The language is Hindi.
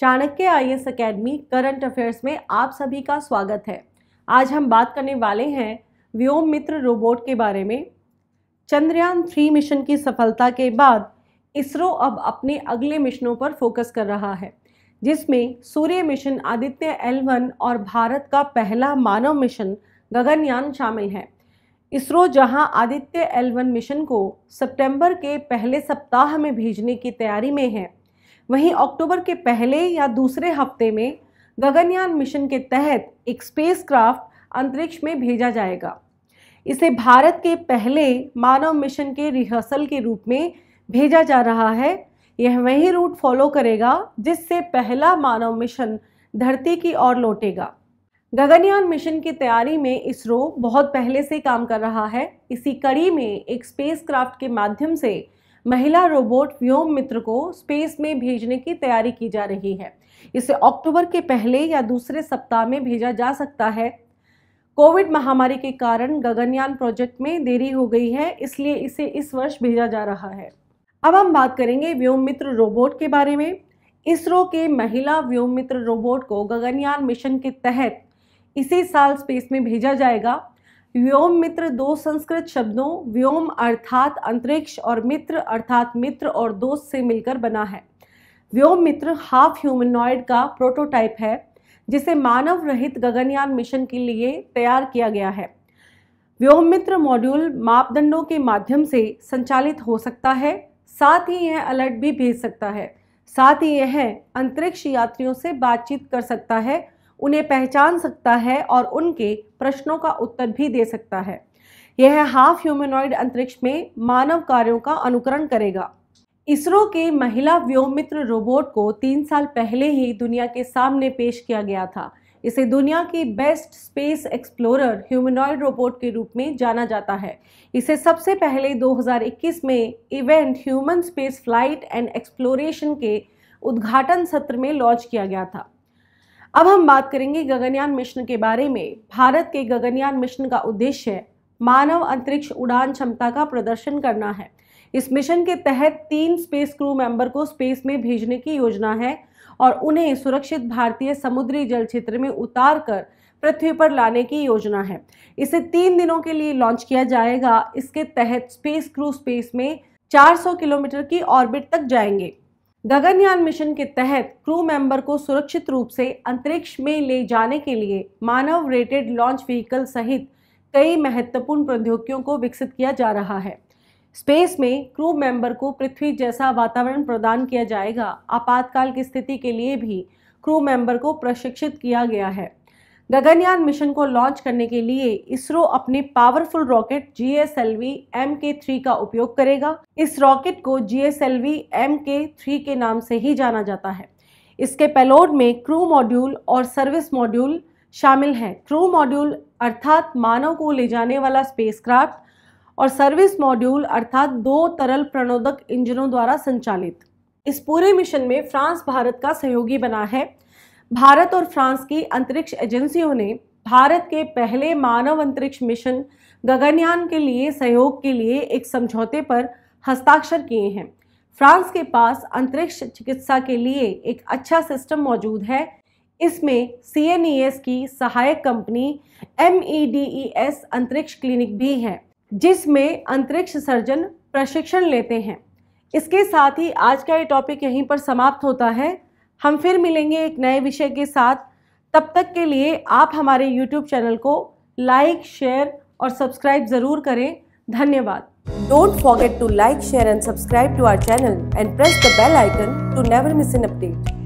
Chanakya I S academy current affairs में आप सभी का स्वागत है आज हम बात करने वाले हैं व्योम मित्र रोबोट के बारे में चंद्रयान थ्री मिशन की सफलता के बाद इसरो अब अपने अगले मिशनों पर फोकस कर रहा है जिसमें सूर्य मिशन आदित्य एल वन और भारत का पहला मानव मिशन गगनयान शामिल है इसरो जहां आदित्य एल वन मिशन को सितंबर के पहले सप्ताह में भेजने की तैयारी में है वहीं अक्टूबर के पहले या दूसरे हफ्ते में गगनयान मिशन के तहत एक स्पेसक्राफ्ट अंतरिक्ष में भेजा जाएगा इसे भारत के पहले मानव मिशन के रिहर्सल के रूप में भेजा जा रहा है यह वही रूट फॉलो करेगा जिससे पहला मानव मिशन धरती की ओर लौटेगा गगनयान मिशन की तैयारी में इसरो बहुत पहले से काम कर रहा है इसी कड़ी में एक स्पेसक्राफ्ट के माध्यम से महिला रोबोट व्योम मित्र को स्पेस में भेजने की तैयारी की जा रही है इसे अक्टूबर के पहले या दूसरे सप्ताह में भेजा जा सकता है कोविड महामारी के कारण गगनयान प्रोजेक्ट में देरी हो गई है इसलिए इसे इस वर्ष भेजा जा रहा है अब हम बात करेंगे व्योम मित्र रोबोट के बारे में इसरो के महिला व्योम मित्र रोबोट को गगनयान मिशन के तहत इसी साल स्पेस में भेजा जाएगा व्योम मित्र दो संस्कृत शब्दों व्योम अर्थात अंतरिक्ष और मित्र अर्थात मित्र और दोस्त से मिलकर बना है व्योम मित्र हाफ ह्यूमनॉयड का प्रोटोटाइप है जिसे मानव रहित गगनयान मिशन के लिए तैयार किया गया है व्योम मित्र मॉड्यूल मापदंडों के माध्यम से संचालित हो सकता है साथ ही यह अलर्ट भी भेज सकता है साथ ही यह अंतरिक्ष यात्रियों से बातचीत कर सकता है उन्हें पहचान सकता है और उनके प्रश्नों का उत्तर भी दे सकता है यह हाफ ह्यूमेनॉइड अंतरिक्ष में मानव कार्यों का अनुकरण करेगा इसरो के महिला व्योमित्र रोबोट को तीन साल पहले ही दुनिया के सामने पेश किया गया था इसे दुनिया की best space explorer humanoid robot के रूप में जाना जाता है इसे सबसे पहले 2021 में event human space flight and exploration के उद्घाटन सत्र में लॉन्च किया गया था अब हम बात करेंगे गगनयान मिशन के बारे में भारत के गगनयान मिशन का उद्देश्य मानव अंतरिक्ष उड़ान क्षमता का प्रदर्शन करना है इस मिशन के तहत तीन स्पेस क्रू मेंबर को स्पेस में भेजने की योजना है और उन्हें सुरक्षित भारतीय समुद्री जल क्षेत्र में उतार कर पृथ्वी पर लाने की योजना है इसे तीन दिनों के लिए लॉन्च किया जाएगा इसके तहत स्पेस क्रू स्पेस में 400 किलोमीटर की ऑर्बिट तक जाएंगे गगनयान मिशन के तहत क्रू मेंबर को सुरक्षित रूप से अंतरिक्ष में ले जाने के लिए मानव रेटेड लॉन्च व्हीकल सहित कई महत्वपूर्ण प्रौद्योगिकियों को विकसित किया जा रहा है स्पेस में क्रू मेंबर को पृथ्वी जैसा वातावरण प्रदान किया जाएगा आपातकाल की स्थिति के लिए भी क्रू मेंबर को प्रशिक्षित किया गया है गगनयान मिशन को लॉन्च करने के लिए इसरो अपने powerful rocket G S L V M K three का उपयोग करेगा इस रॉकेट को G S L V M K three के नाम से ही जाना जाता है इसके पेलोड में क्रू मॉड्यूल और सर्विस मॉड्यूल शामिल हैं क्रू मॉड्यूल अर्थात मानव को ले जाने वाला स्पेसक्राफ्ट और सर्विस मॉड्यूल अर्थात दो तरल प्रणोदक इंजनों द्वारा संचालित इस पूरे मिशन में फ्रांस भारत का सहयोगी बना है भारत और फ्रांस की अंतरिक्ष एजेंसियों ने भारत के पहले मानव अंतरिक्ष मिशन गगनयान के लिए सहयोग के लिए एक समझौते पर हस्ताक्षर किए हैं फ्रांस के पास अंतरिक्ष चिकित्सा के लिए एक अच्छा सिस्टम मौजूद है इसमें सी e की सहायक कंपनी एम e e अंतरिक्ष क्लिनिक भी है जिसमें अंतरिक्ष सर्जन प्रशिक्षण लेते हैं इसके साथ ही आज का ये टॉपिक यहीं पर समाप्त होता है हम फिर मिलेंगे एक नए विषय के साथ तब तक के लिए आप हमारे YouTube चैनल को लाइक शेयर और सब्सक्राइब जरूर करें धन्यवाद don't forget to like share and subscribe to our channel and press the bell icon to never miss an update